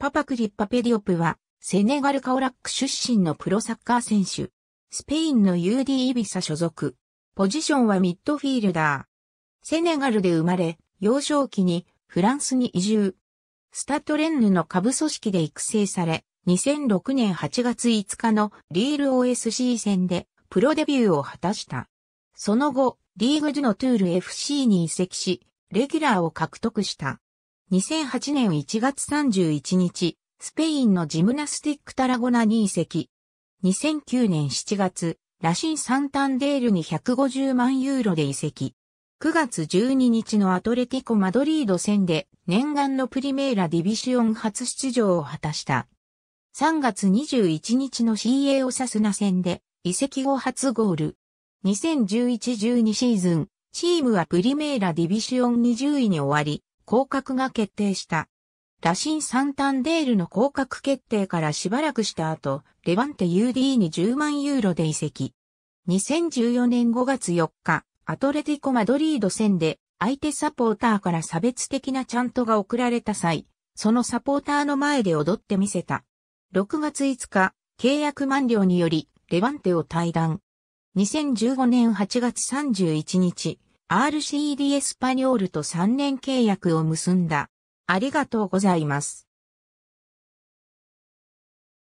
パパクリッパペディオプは、セネガルカオラック出身のプロサッカー選手。スペインの UD イビサ所属。ポジションはミッドフィールダー。セネガルで生まれ、幼少期にフランスに移住。スタッドレンヌの下部組織で育成され、2006年8月5日のリール OSC 戦でプロデビューを果たした。その後、リーグドゥノトゥール FC に移籍し、レギュラーを獲得した。2008年1月31日、スペインのジムナスティックタラゴナに移籍。2009年7月、ラシン・サンタンデールに150万ユーロで移籍。9月12日のアトレティコ・マドリード戦で念願のプリメーラ・ディビシオン初出場を果たした。3月21日の CA オサスナ戦で移籍後初ゴール。2011-12シーズン、チームはプリメーラ・ディビシオン20位に終わり、降格が決定した。ラシン・サンタンデールの降格決定からしばらくした後、レバンテ UD に10万ユーロで移籍。2014年5月4日、アトレティコ・マドリード戦で、相手サポーターから差別的なチャントが送られた際、そのサポーターの前で踊ってみせた。6月5日、契約満了により、レバンテを退団。2015年8月31日、RCD エスパニョールと3年契約を結んだ。ありがとうございます。